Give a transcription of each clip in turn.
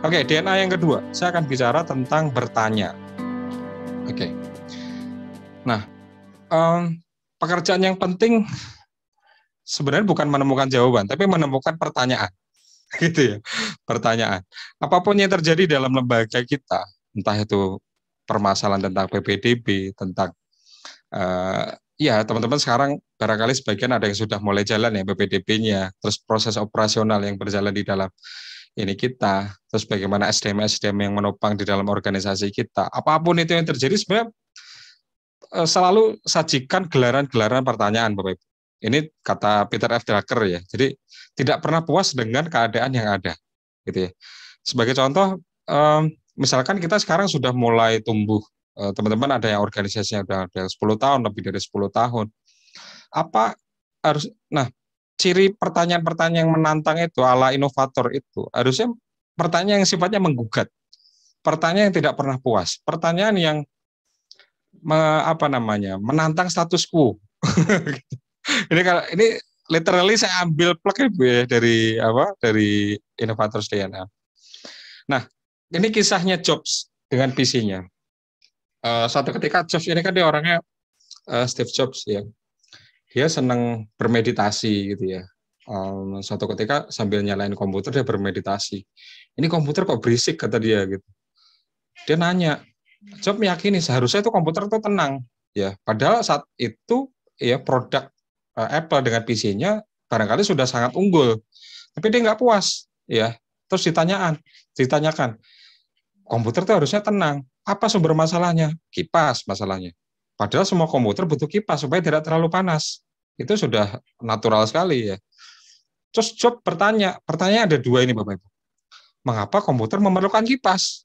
Oke, DNA yang kedua, saya akan bicara tentang bertanya. Oke. Nah, um, pekerjaan yang penting sebenarnya bukan menemukan jawaban, tapi menemukan pertanyaan. Gitu ya, pertanyaan. Apapun yang terjadi dalam lembaga kita, entah itu permasalahan tentang PPDB, tentang uh, ya teman-teman sekarang barangkali sebagian ada yang sudah mulai jalan ya PPDB-nya, terus proses operasional yang berjalan di dalam ini kita, terus bagaimana SDM-SDM yang menopang di dalam organisasi kita. Apapun itu yang terjadi sebenarnya eh, selalu sajikan gelaran-gelaran pertanyaan Bapak Ibu. Ini kata Peter F. Drucker ya. Jadi tidak pernah puas dengan keadaan yang ada gitu ya. Sebagai contoh misalkan kita sekarang sudah mulai tumbuh eh, teman-teman ada yang organisasinya sudah ada 10 tahun lebih dari 10 tahun. Apa harus nah ciri pertanyaan-pertanyaan yang menantang itu ala inovator itu harusnya pertanyaan yang sifatnya menggugat. Pertanyaan yang tidak pernah puas, pertanyaan yang me, apa namanya? menantang status quo. ini kalau ini literally saya ambil plek Ibu ya dari apa? dari inovator DNA. Nah, ini kisahnya Jobs dengan visinya. Uh, eh, satu ketika Jobs ini kan dia orangnya uh, Steve Jobs ya dia senang bermeditasi gitu ya. Um, suatu ketika sambil nyalain komputer dia bermeditasi. Ini komputer kok berisik kata dia gitu. Dia nanya, Coba meyakini seharusnya itu komputer itu tenang ya. Padahal saat itu ya produk uh, Apple dengan PC-nya barangkali sudah sangat unggul, tapi dia nggak puas ya. Terus ditanyaan, ditanyakan komputer itu harusnya tenang. Apa sumber masalahnya? Kipas masalahnya. Padahal semua komputer butuh kipas supaya tidak terlalu panas. Itu sudah natural sekali ya. Terus Job bertanya, pertanyaan ada dua ini Bapak Ibu. Mengapa komputer memerlukan kipas?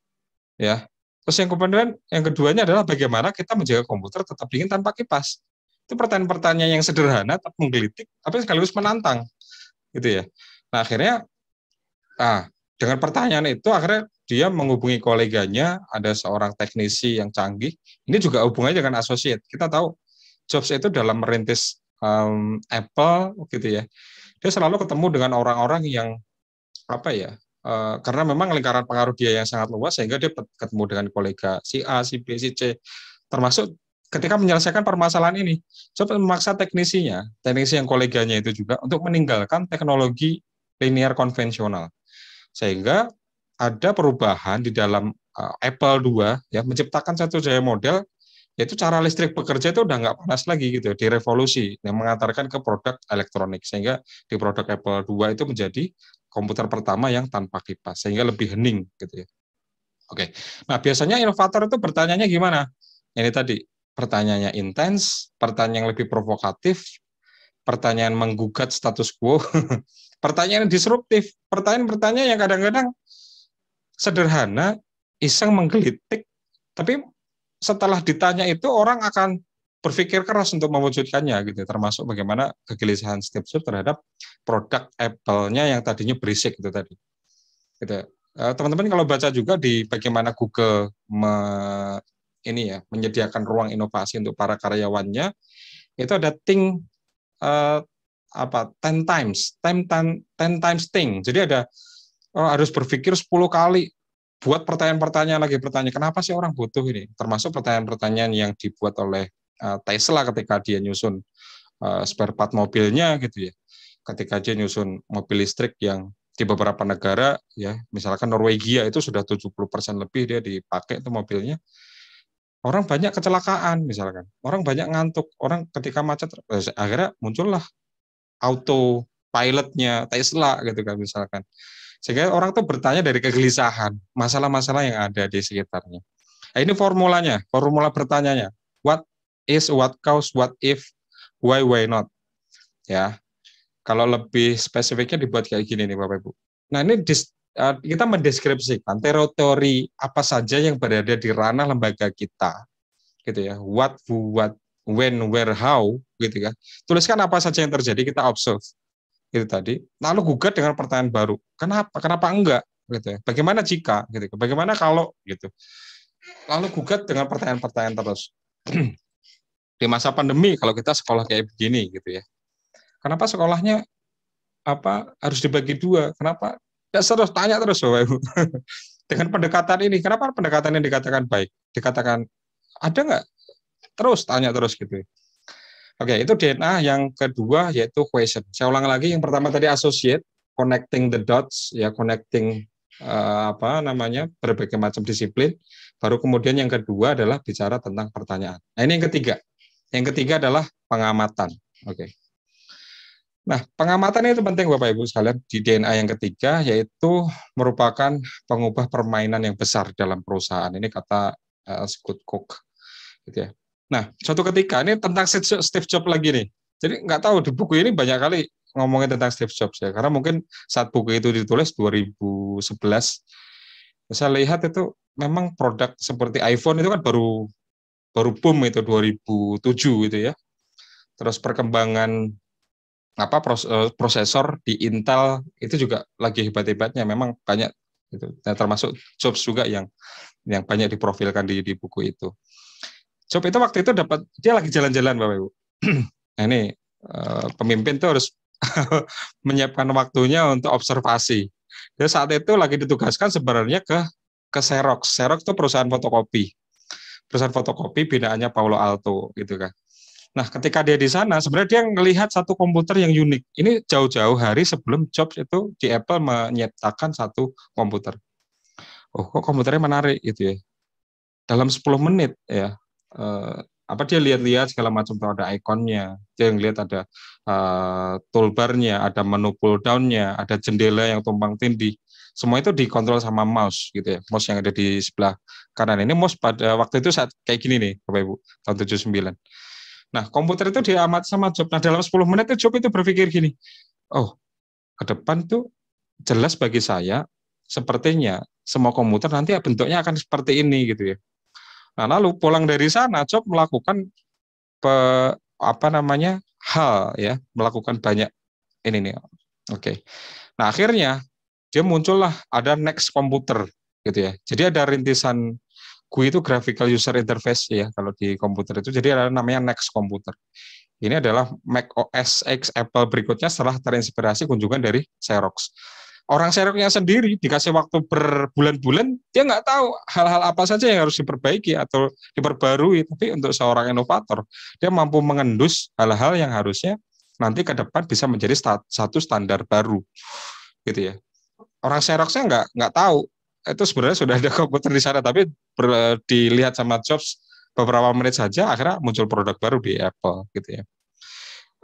Ya. Terus yang kemudian yang keduanya adalah bagaimana kita menjaga komputer tetap dingin tanpa kipas. Itu pertanyaan-pertanyaan yang sederhana tapi menggelitik tapi sekaligus menantang. Gitu ya. Nah, akhirnya ah, dengan pertanyaan itu akhirnya dia menghubungi koleganya, ada seorang teknisi yang canggih. Ini juga hubungannya dengan associate. Kita tahu Jobs itu dalam merintis um, Apple gitu ya. Dia selalu ketemu dengan orang-orang yang apa ya? Uh, karena memang lingkaran pengaruh dia yang sangat luas sehingga dia ketemu dengan kolega si A, si B, si C termasuk ketika menyelesaikan permasalahan ini. Coba memaksa teknisinya, teknisi yang koleganya itu juga untuk meninggalkan teknologi linear konvensional. Sehingga ada perubahan di dalam eh, Apple 2 ya menciptakan satu daya model yaitu cara listrik bekerja itu udah nggak panas lagi gitu direvolusi yang mengantarkan ke produk elektronik sehingga di produk Apple 2 itu menjadi komputer pertama yang tanpa kipas sehingga lebih hening gitu ya. Oke. Nah, biasanya inovator itu pertanyaannya gimana? Ini tadi pertanyaannya intens, pertanyaan yang lebih provokatif, pertanyaan menggugat status quo Pertanyaan yang disruptif, pertanyaan-pertanyaan yang kadang-kadang sederhana, iseng menggelitik, tapi setelah ditanya itu orang akan berpikir keras untuk mewujudkannya gitu termasuk bagaimana kegelisahan Steve Jobs terhadap produk Apple-nya yang tadinya berisik itu tadi gitu eh, teman-teman kalau baca juga di bagaimana Google me, ini ya menyediakan ruang inovasi untuk para karyawannya itu ada think uh, eh, apa ten times, ten ten ten times thing. Jadi ada oh, harus berpikir 10 kali buat pertanyaan-pertanyaan lagi bertanya kenapa sih orang butuh ini? Termasuk pertanyaan-pertanyaan yang dibuat oleh uh, Tesla ketika dia nyusun uh, spare part mobilnya gitu ya. Ketika dia nyusun mobil listrik yang di beberapa negara ya, misalkan Norwegia itu sudah 70% lebih dia dipakai itu mobilnya orang banyak kecelakaan misalkan, orang banyak ngantuk, orang ketika macet akhirnya muncullah auto pilotnya Tesla gitu kan misalkan. Sehingga orang tuh bertanya dari kegelisahan, masalah-masalah yang ada di sekitarnya. Nah, ini formulanya, formula bertanyanya. What is, what cause, what if, why, why not? Ya, kalau lebih spesifiknya dibuat kayak gini nih Bapak Ibu. Nah ini dis, eh, kita mendeskripsikan teritori apa saja yang berada di ranah lembaga kita, gitu ya. What, who, what, when, where, how, gitu kan. Tuliskan apa saja yang terjadi, kita observe. Itu tadi. Lalu gugat dengan pertanyaan baru. Kenapa? Kenapa enggak? Gitu ya. Bagaimana jika? Gitu. Bagaimana kalau? Gitu. Lalu gugat dengan pertanyaan-pertanyaan terus. Di masa pandemi, kalau kita sekolah kayak begini, gitu ya. Kenapa sekolahnya apa harus dibagi dua? Kenapa? Ya terus tanya terus, Bapak Ibu. dengan pendekatan ini, kenapa pendekatan yang dikatakan baik? Dikatakan ada nggak terus tanya terus gitu. Oke, itu DNA yang kedua yaitu question. Saya ulang lagi yang pertama tadi associate, connecting the dots ya connecting uh, apa namanya berbagai macam disiplin. Baru kemudian yang kedua adalah bicara tentang pertanyaan. Nah, ini yang ketiga. Yang ketiga adalah pengamatan. Oke. Nah, pengamatan itu penting Bapak Ibu sekalian di DNA yang ketiga yaitu merupakan pengubah permainan yang besar dalam perusahaan. Ini kata uh, Scott Cook. Gitu ya. Nah, suatu ketika ini tentang Steve Jobs lagi nih. Jadi nggak tahu di buku ini banyak kali ngomongin tentang Steve Jobs ya, karena mungkin saat buku itu ditulis 2011, saya lihat itu memang produk seperti iPhone itu kan baru baru boom itu 2007 gitu ya. Terus perkembangan apa eh, prosesor di Intel itu juga lagi hebat-hebatnya. Memang banyak itu, nah, termasuk Jobs juga yang yang banyak diprofilkan di, di buku itu. Job itu waktu itu dapat dia lagi jalan-jalan Bapak Ibu. nah ini eh, pemimpin itu harus menyiapkan waktunya untuk observasi. Dia saat itu lagi ditugaskan sebenarnya ke ke Xerox. Xerox itu perusahaan fotokopi. Perusahaan fotokopi binaannya Paulo Alto gitu kan. Nah, ketika dia di sana, sebenarnya dia melihat satu komputer yang unik. Ini jauh-jauh hari sebelum Jobs itu di Apple menyertakan satu komputer. Oh, kok komputernya menarik gitu ya. Dalam 10 menit ya, uh, apa dia lihat-lihat segala macam tuh ada ikonnya dia yang lihat ada uh, toolbarnya ada menu pull downnya ada jendela yang tumpang tindih semua itu dikontrol sama mouse gitu ya mouse yang ada di sebelah kanan ini mouse pada waktu itu saat kayak gini nih bapak ibu tahun tujuh sembilan nah komputer itu diamat sama job nah dalam 10 menit itu job itu berpikir gini oh ke depan tuh jelas bagi saya sepertinya semua komputer nanti bentuknya akan seperti ini gitu ya Nah, lalu pulang dari sana Job melakukan pe, apa namanya? hal ya, melakukan banyak ini nih. Oke. Nah, akhirnya dia muncullah ada next komputer gitu ya. Jadi ada rintisan GUI itu graphical user interface ya kalau di komputer itu. Jadi ada namanya next komputer. Ini adalah Mac OS X Apple berikutnya setelah terinspirasi kunjungan dari Xerox orang seroknya sendiri dikasih waktu berbulan-bulan dia nggak tahu hal-hal apa saja yang harus diperbaiki atau diperbarui tapi untuk seorang inovator dia mampu mengendus hal-hal yang harusnya nanti ke depan bisa menjadi stat, satu standar baru gitu ya orang seroknya nggak nggak tahu itu sebenarnya sudah ada komputer di sana tapi ber, dilihat sama Jobs beberapa menit saja akhirnya muncul produk baru di Apple gitu ya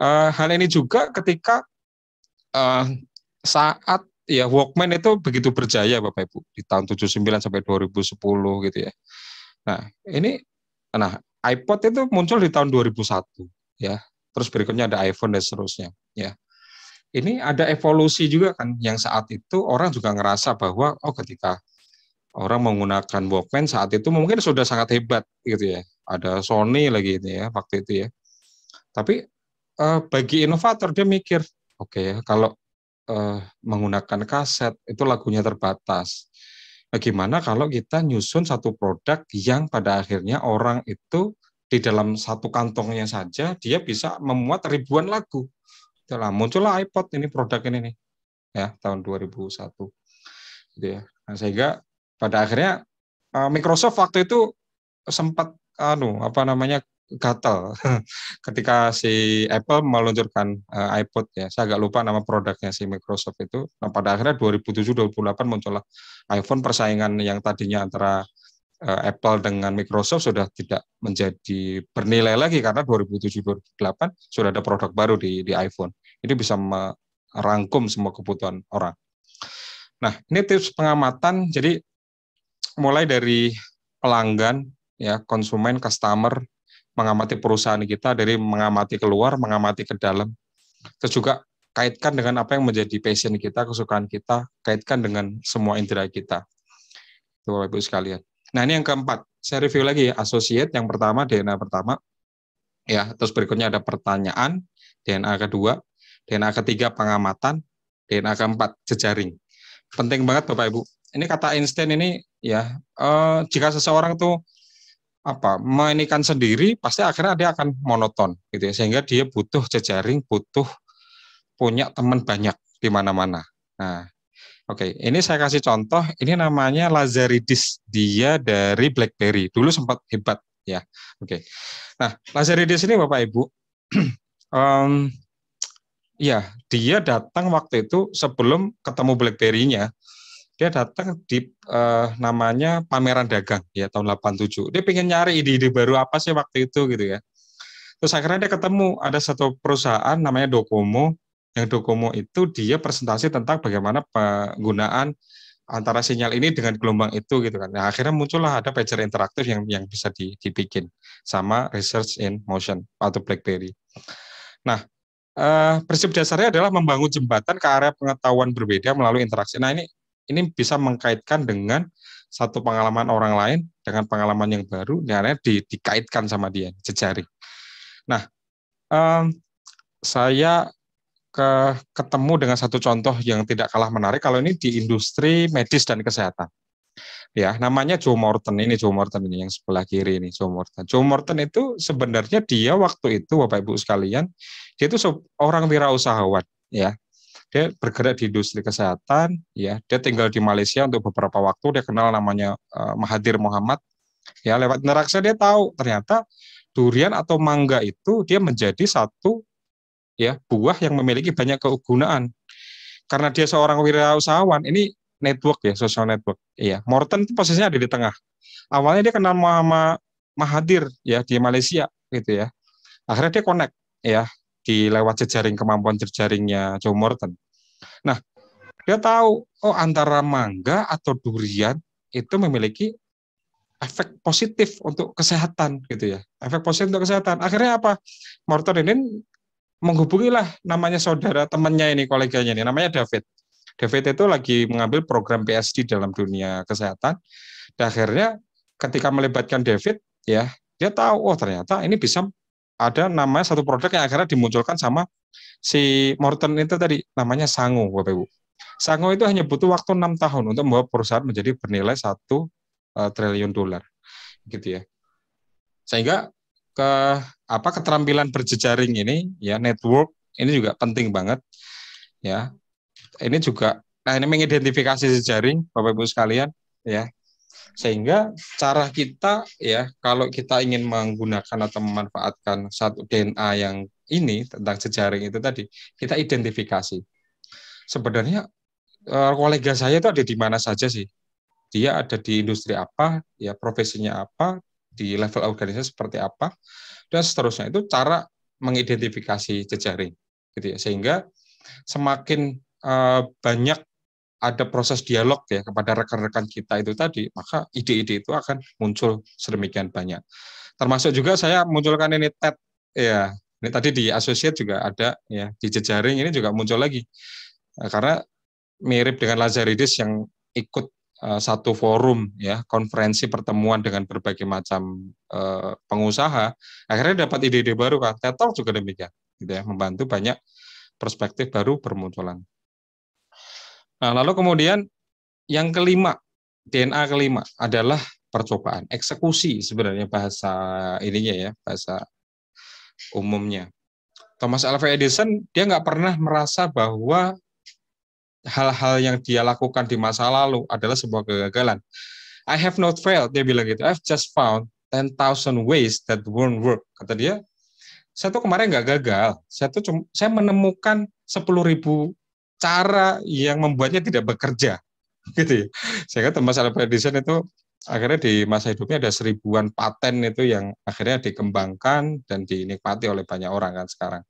uh, hal ini juga ketika uh, saat ya Walkman itu begitu berjaya Bapak Ibu di tahun 79 sampai 2010 gitu ya. Nah, ini nah iPod itu muncul di tahun 2001 ya. Terus berikutnya ada iPhone dan seterusnya ya. Ini ada evolusi juga kan yang saat itu orang juga ngerasa bahwa oh ketika orang menggunakan Walkman saat itu mungkin sudah sangat hebat gitu ya. Ada Sony lagi ini gitu ya waktu itu ya. Tapi eh, bagi inovator dia mikir, oke okay, ya, kalau uh, menggunakan kaset itu lagunya terbatas. Bagaimana kalau kita nyusun satu produk yang pada akhirnya orang itu di dalam satu kantongnya saja dia bisa memuat ribuan lagu. Itulah muncullah iPod ini produk ini nih ya tahun 2001 gitu ya. Nah, sehingga pada akhirnya eh, Microsoft waktu itu sempat anu apa namanya Gatel, ketika si Apple meluncurkan uh, iPod ya. Saya agak lupa nama produknya si Microsoft itu. Nah, pada akhirnya 2007-2008 muncullah iPhone persaingan yang tadinya antara uh, Apple dengan Microsoft sudah tidak menjadi bernilai lagi karena 2007-2008 sudah ada produk baru di di iPhone. Ini bisa merangkum semua kebutuhan orang. Nah, ini tips pengamatan. Jadi mulai dari pelanggan ya konsumen customer mengamati perusahaan kita dari mengamati keluar, mengamati ke dalam. Terus juga kaitkan dengan apa yang menjadi passion kita, kesukaan kita, kaitkan dengan semua indera kita. Itu Bapak Ibu sekalian. Nah, ini yang keempat. Saya review lagi ya, associate yang pertama, DNA pertama. Ya, terus berikutnya ada pertanyaan, DNA kedua, DNA ketiga pengamatan, DNA keempat jejaring. Penting banget Bapak Ibu. Ini kata Einstein ini ya, eh, jika seseorang tuh apa mainikan sendiri pasti akhirnya dia akan monoton gitu ya sehingga dia butuh jejaring butuh punya teman banyak di mana-mana nah oke okay. ini saya kasih contoh ini namanya Lazaridis dia dari BlackBerry dulu sempat hebat ya oke okay. nah Lazaridis ini bapak ibu um, ya dia datang waktu itu sebelum ketemu BlackBerry-nya dia datang di uh, namanya pameran dagang ya tahun 87. Dia pengen nyari ide-ide baru apa sih waktu itu gitu ya. Terus akhirnya dia ketemu ada satu perusahaan namanya Docomo. Yang Docomo itu dia presentasi tentang bagaimana penggunaan antara sinyal ini dengan gelombang itu gitu kan. Nah, akhirnya muncullah ada pager interaktif yang yang bisa dibikin sama research in motion atau BlackBerry. Nah, eh, prinsip dasarnya adalah membangun jembatan ke area pengetahuan berbeda melalui interaksi. Nah, ini ini bisa mengkaitkan dengan satu pengalaman orang lain dengan pengalaman yang baru, dan di, dikaitkan sama dia, jejaring. Nah, um, saya ke, ketemu dengan satu contoh yang tidak kalah menarik kalau ini di industri medis dan kesehatan. Ya, namanya Joe Morton ini Joe Morton ini yang sebelah kiri ini Joe Morton. Joe Morton itu sebenarnya dia waktu itu Bapak Ibu sekalian, dia itu orang wirausahawan ya dia bergerak di industri kesehatan ya dia tinggal di Malaysia untuk beberapa waktu dia kenal namanya uh, Mahathir Muhammad ya lewat interaksi dia tahu ternyata durian atau mangga itu dia menjadi satu ya buah yang memiliki banyak kegunaan karena dia seorang wirausahawan ini network ya social network ya Morton itu posisinya ada di tengah awalnya dia kenal Muhammad Mahathir ya di Malaysia gitu ya akhirnya dia connect ya di lewat jejaring kemampuan jejaringnya Joe Morton. Nah, dia tahu oh antara mangga atau durian itu memiliki efek positif untuk kesehatan gitu ya. Efek positif untuk kesehatan. Akhirnya apa? Morton ini menghubungilah namanya saudara temannya ini koleganya ini namanya David. David itu lagi mengambil program PhD dalam dunia kesehatan. Dan akhirnya ketika melibatkan David ya, dia tahu oh ternyata ini bisa ada namanya satu produk yang akhirnya dimunculkan sama si Morton itu tadi namanya Sango Bapak Ibu. Sango itu hanya butuh waktu enam tahun untuk membuat perusahaan menjadi bernilai satu eh, triliun dolar, gitu ya. Sehingga ke apa keterampilan berjejaring ini, ya network ini juga penting banget, ya. Ini juga, nah ini mengidentifikasi jejaring, bapak ibu sekalian, ya sehingga cara kita ya kalau kita ingin menggunakan atau memanfaatkan satu DNA yang ini tentang jejaring itu tadi, kita identifikasi. Sebenarnya eh, kolega saya itu ada di mana saja sih? Dia ada di industri apa, ya profesinya apa, di level organisasi seperti apa, dan seterusnya itu cara mengidentifikasi jejaring gitu ya sehingga semakin eh, banyak ada proses dialog ya kepada rekan-rekan kita itu tadi, maka ide-ide itu akan muncul sedemikian banyak. Termasuk juga saya munculkan ini TED ya. Ini tadi di associate juga ada ya, di jejaring ini juga muncul lagi. Eh, karena mirip dengan Lazaridis yang ikut eh, satu forum ya, konferensi pertemuan dengan berbagai macam uh, pengusaha, akhirnya dapat ide-ide baru kan. TED juga demikian gitu ya, membantu banyak perspektif baru bermunculan. Nah, lalu kemudian yang kelima, DNA kelima adalah percobaan, eksekusi sebenarnya bahasa ininya ya, bahasa umumnya. Thomas Alva Edison dia nggak pernah merasa bahwa hal-hal yang dia lakukan di masa lalu adalah sebuah kegagalan. I have not failed, dia bilang gitu. I've just found 10,000 ways that won't work, kata dia. Saya tuh kemarin nggak gagal. Saya tuh cuma, saya menemukan 10.000 cara yang membuatnya tidak bekerja gitu ya. Saya kata masalah predison itu akhirnya di masa hidupnya ada seribuan paten itu yang akhirnya dikembangkan dan dinikmati oleh banyak orang kan sekarang.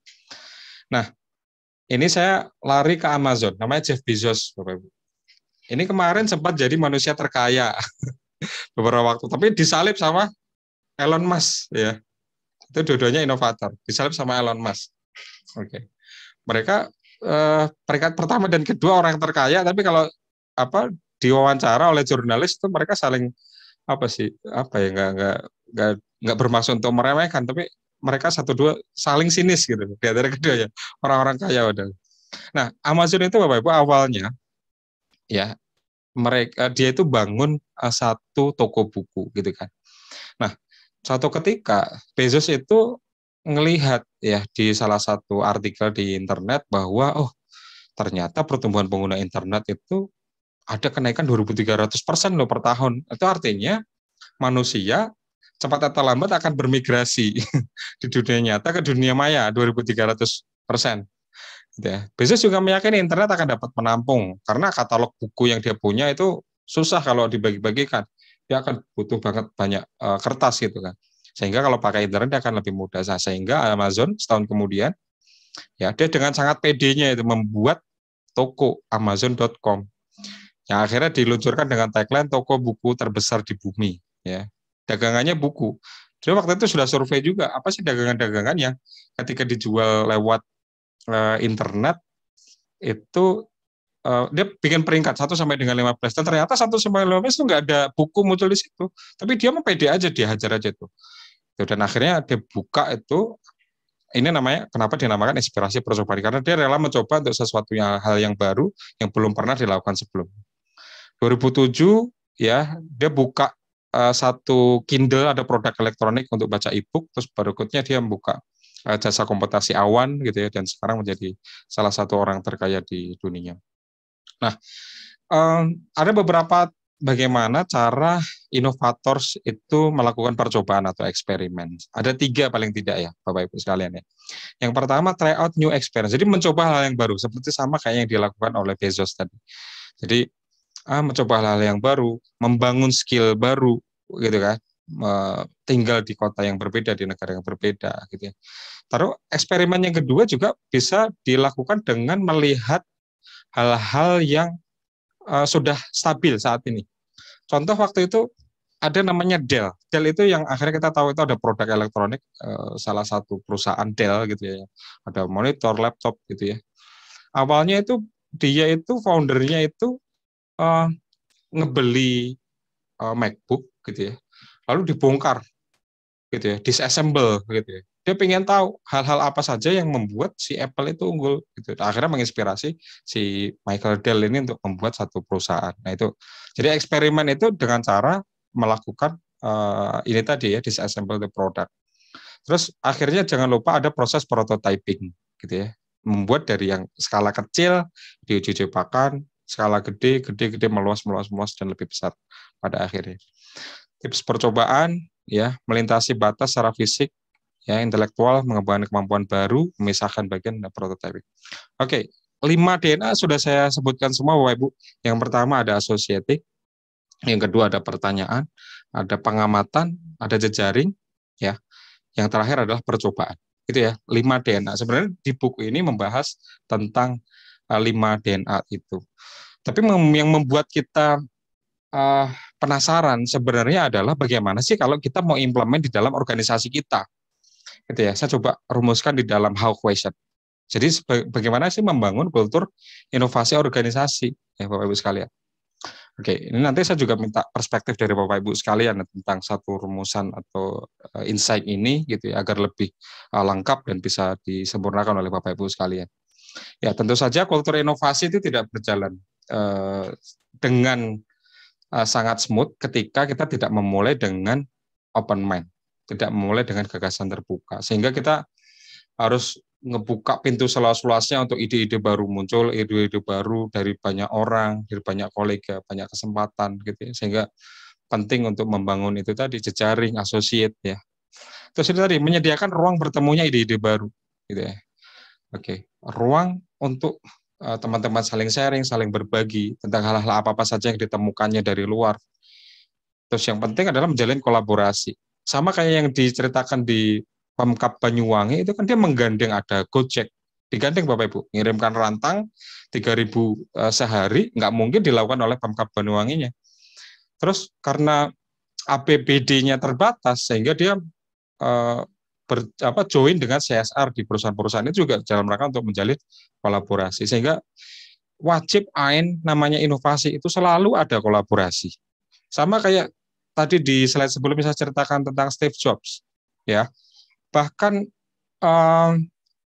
Nah, ini saya lari ke Amazon, namanya Jeff Bezos, Bapak Ibu. Ini kemarin sempat jadi manusia terkaya beberapa waktu, tapi disalib sama Elon Musk ya. Itu dua-duanya inovator, disalib sama Elon Musk. Oke. Okay. Mereka eh, peringkat pertama dan kedua orang terkaya tapi kalau apa diwawancara oleh jurnalis itu mereka saling apa sih apa ya nggak nggak nggak nggak bermaksud untuk meremehkan tapi mereka satu dua saling sinis gitu di antara ya orang-orang kaya udah nah Amazon itu bapak ibu awalnya ya mereka eh, dia itu bangun eh, satu toko buku gitu kan nah satu ketika Bezos itu ngelihat ya di salah satu artikel di internet bahwa oh ternyata pertumbuhan pengguna internet itu ada kenaikan 2.300 persen loh per tahun. Itu artinya manusia cepat atau lambat akan bermigrasi di dunia nyata ke dunia maya 2.300 persen. Gitu ya. Bisnis juga meyakini internet akan dapat menampung karena katalog buku yang dia punya itu susah kalau dibagi-bagikan. Dia akan butuh banget banyak uh, kertas gitu kan. Sehingga kalau pakai internet akan lebih mudah. Nah, sehingga Amazon setahun kemudian ya dia dengan sangat pedenya itu membuat toko amazon.com yang akhirnya diluncurkan dengan tagline toko buku terbesar di bumi ya dagangannya buku dia waktu itu sudah survei juga apa sih dagangan-dagangan yang ketika dijual lewat e, internet itu e, dia bikin peringkat 1 sampai dengan 15 dan ternyata 1 sampai 15 itu nggak ada buku muncul di situ tapi dia mau pede aja dia hajar aja tuh Gitu. dan akhirnya dia buka itu ini namanya kenapa dinamakan inspirasi percobaan karena dia rela mencoba untuk sesuatu yang hal yang baru yang belum pernah dilakukan sebelum 2007 ya dia buka uh, satu Kindle ada produk elektronik untuk baca e-book terus berikutnya dia membuka uh, jasa komputasi awan gitu ya dan sekarang menjadi salah satu orang terkaya di dunia. Nah, um, ada beberapa bagaimana cara inovator itu melakukan percobaan atau eksperimen. Ada tiga paling tidak ya, Bapak Ibu sekalian ya. Yang pertama try out new experience. Jadi mencoba hal yang baru, seperti sama kayak yang dilakukan oleh Bezos tadi. Jadi ah, mencoba hal-hal yang baru, membangun skill baru, gitu kan. tinggal di kota yang berbeda, di negara yang berbeda, gitu ya. Taruh eksperimen yang kedua juga bisa dilakukan dengan melihat hal-hal yang uh, sudah stabil saat ini. Contoh waktu itu ada namanya Dell. Dell itu yang akhirnya kita tahu itu ada produk elektronik uh, salah satu perusahaan Dell gitu ya. Ada monitor, laptop gitu ya. Awalnya itu dia itu foundernya itu uh, ngebeli uh, MacBook gitu ya. Lalu dibongkar gitu ya, disassemble gitu ya dia pengen tahu hal-hal apa saja yang membuat si Apple itu unggul gitu nah, akhirnya menginspirasi si Michael Dell ini untuk membuat satu perusahaan nah itu jadi eksperimen itu dengan cara melakukan uh, ini tadi ya disassemble the product terus akhirnya jangan lupa ada proses prototyping gitu ya membuat dari yang skala kecil diuji-cobakan skala gede, gede, gede meluas, meluas, meluas dan lebih besar pada akhirnya. Tips percobaan ya melintasi batas secara fisik ya intelektual mengembangkan kemampuan baru memisahkan bagian dan prototyping. Oke, lima DNA sudah saya sebutkan semua Bapak Ibu. Yang pertama ada associative, yang kedua ada pertanyaan, ada pengamatan, ada jejaring, ya. Yang terakhir adalah percobaan. Itu ya, lima DNA. Sebenarnya di buku ini membahas tentang eh, lima DNA itu. Tapi yang membuat kita uh, penasaran sebenarnya adalah bagaimana sih kalau kita mau implement di dalam organisasi kita gitu ya. Saya coba rumuskan di dalam how question. Jadi bagaimana sih membangun kultur inovasi organisasi ya Bapak Ibu sekalian. Oke, ini nanti saya juga minta perspektif dari Bapak Ibu sekalian ya, tentang satu rumusan atau eh, insight ini gitu ya agar lebih eh, lengkap dan bisa disempurnakan oleh Bapak Ibu sekalian. Ya, tentu saja kultur inovasi itu tidak berjalan eh, dengan eh, sangat smooth ketika kita tidak memulai dengan open mind tidak memulai dengan gagasan terbuka. Sehingga kita harus ngebuka pintu selas-selasnya untuk ide-ide baru muncul, ide-ide baru dari banyak orang, dari banyak kolega, banyak kesempatan gitu ya. Sehingga penting untuk membangun itu tadi jejaring asosiat ya. Terus itu tadi menyediakan ruang bertemunya ide-ide baru gitu ya. Oke, ruang untuk eh, teman-teman saling sharing, saling berbagi tentang hal-hal apa-apa saja yang ditemukannya dari luar. Terus yang penting adalah menjalin kolaborasi sama kayak yang diceritakan di Pemkap Banyuwangi itu kan dia menggandeng ada Gojek digandeng Bapak Ibu ngirimkan rantang 3000 uh, eh, sehari nggak mungkin dilakukan oleh Pemkap Banyuwanginya terus karena APBD-nya terbatas sehingga dia uh, ber, apa join dengan CSR di perusahaan-perusahaan itu juga dalam rangka untuk menjalin kolaborasi sehingga wajib AIN namanya inovasi itu selalu ada kolaborasi sama kayak tadi di slide sebelumnya saya ceritakan tentang Steve Jobs, ya. Bahkan um,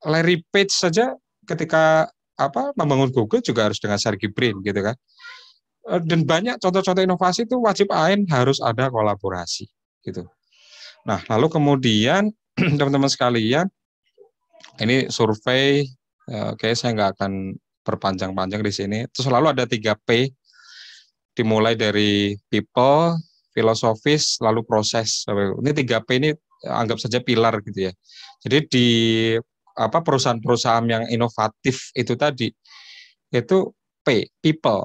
Larry Page saja ketika apa membangun Google juga harus dengan Sergey Brin gitu kan. Dan banyak contoh-contoh inovasi itu wajib AIN harus ada kolaborasi gitu. Nah, lalu kemudian teman-teman sekalian, ini survei, oke saya nggak akan perpanjang-panjang di sini. Terus selalu ada 3 P, dimulai dari people, filosofis, lalu proses. Ini 3P ini anggap saja pilar gitu ya. Jadi di apa perusahaan-perusahaan yang inovatif itu tadi itu P, people.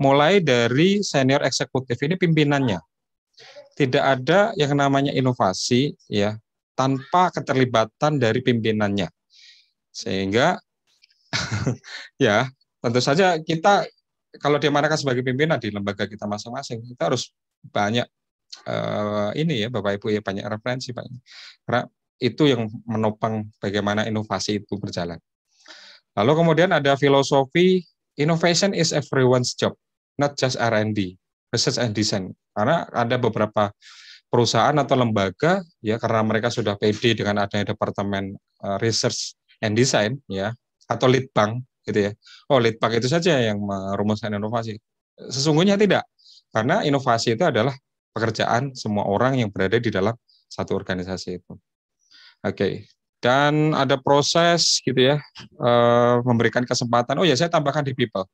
Mulai dari senior eksekutif ini pimpinannya. Tidak ada yang namanya inovasi ya tanpa keterlibatan dari pimpinannya. Sehingga ya tentu saja kita kalau dia sebagai pimpinan di lembaga kita masing-masing, kita harus banyak uh, ini ya Bapak Ibu ya banyak referensi pak Karena itu yang menopang bagaimana inovasi itu berjalan. Lalu kemudian ada filosofi innovation is everyone's job, not just R&D, research and design. Karena ada beberapa perusahaan atau lembaga ya karena mereka sudah PD dengan adanya departemen uh, research and design ya atau litbang gitu ya. Oh, litbang itu saja yang merumuskan inovasi. Sesungguhnya tidak. Karena inovasi itu adalah pekerjaan semua orang yang berada di dalam satu organisasi itu. Oke, okay. dan ada proses gitu ya, e, memberikan kesempatan. Oh ya, saya tambahkan di people.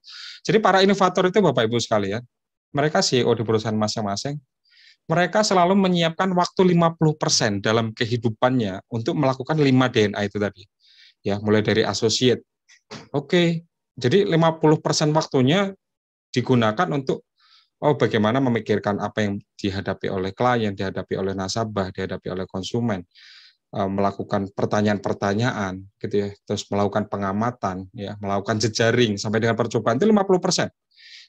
Jadi para inovator itu Bapak Ibu sekalian, mereka CEO di perusahaan masing-masing, mereka selalu menyiapkan waktu 50% dalam kehidupannya untuk melakukan 5 DNA itu tadi. Ya, mulai dari associate. Oke, okay. jadi 50% waktunya digunakan untuk oh bagaimana memikirkan apa yang dihadapi oleh klien, dihadapi oleh nasabah, dihadapi oleh konsumen, eh, melakukan pertanyaan-pertanyaan gitu ya, terus melakukan pengamatan ya, melakukan jejaring sampai dengan percobaan itu 50%.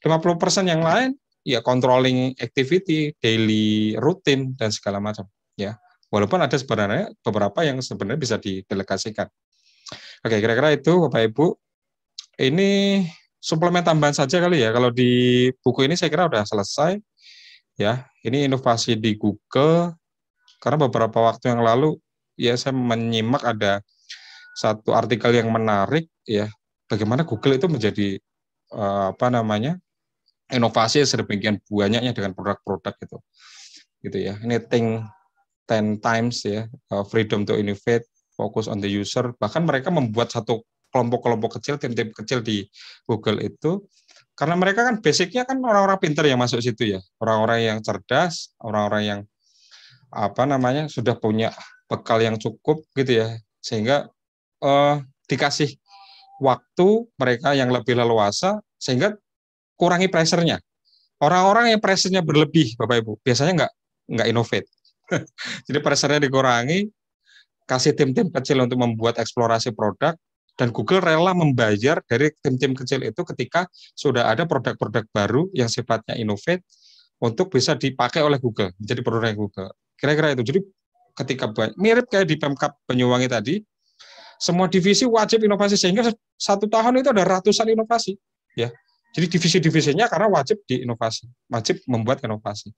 50% yang lain ya controlling activity, daily routine dan segala macam ya. Walaupun ada sebenarnya beberapa yang sebenarnya bisa didelegasikan. Oke, kira-kira itu Bapak Ibu. Ini suplemen tambahan saja kali ya. Kalau di buku ini saya kira sudah selesai. Ya, ini inovasi di Google karena beberapa waktu yang lalu ya saya menyimak ada satu artikel yang menarik ya bagaimana Google itu menjadi eh, apa namanya inovasi sedemikian banyaknya dengan produk-produk itu gitu ya ini think 10 times ya eh, freedom to innovate focus on the user bahkan mereka membuat satu kelompok-kelompok kecil, tim-tim kecil di Google itu karena mereka kan basicnya kan orang-orang pinter yang masuk situ ya, orang-orang yang cerdas, orang-orang yang apa namanya sudah punya bekal yang cukup gitu ya, sehingga eh, dikasih waktu mereka yang lebih leluasa sehingga kurangi pressernya. Orang-orang yang pressernya berlebih, Bapak Ibu, biasanya nggak nggak inovate. Jadi pressernya dikurangi, kasih tim-tim kecil untuk membuat eksplorasi produk, dan Google rela membayar dari tim-tim kecil itu ketika sudah ada produk-produk baru yang sifatnya innovate untuk bisa dipakai oleh Google jadi produk Google. Kira-kira itu. Jadi ketika mirip kayak di Pemkap Penyuwangi tadi, semua divisi wajib inovasi sehingga satu tahun itu ada ratusan inovasi, ya. Jadi divisi-divisinya karena wajib diinovasi, wajib membuat inovasi.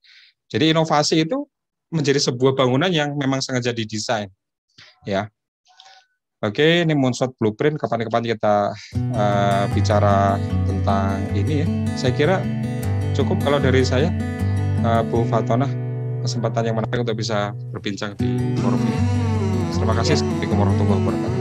Jadi inovasi itu menjadi sebuah bangunan yang memang sengaja didesain, ya Oke, ini Moonshot Blueprint kapan-kapan kita uh, bicara tentang ini ya. Saya kira cukup kalau dari saya, uh, Bu Fatona, kesempatan yang menarik untuk bisa berbincang di forum ini. Terima kasih. Assalamualaikum warahmatullahi wabarakatuh.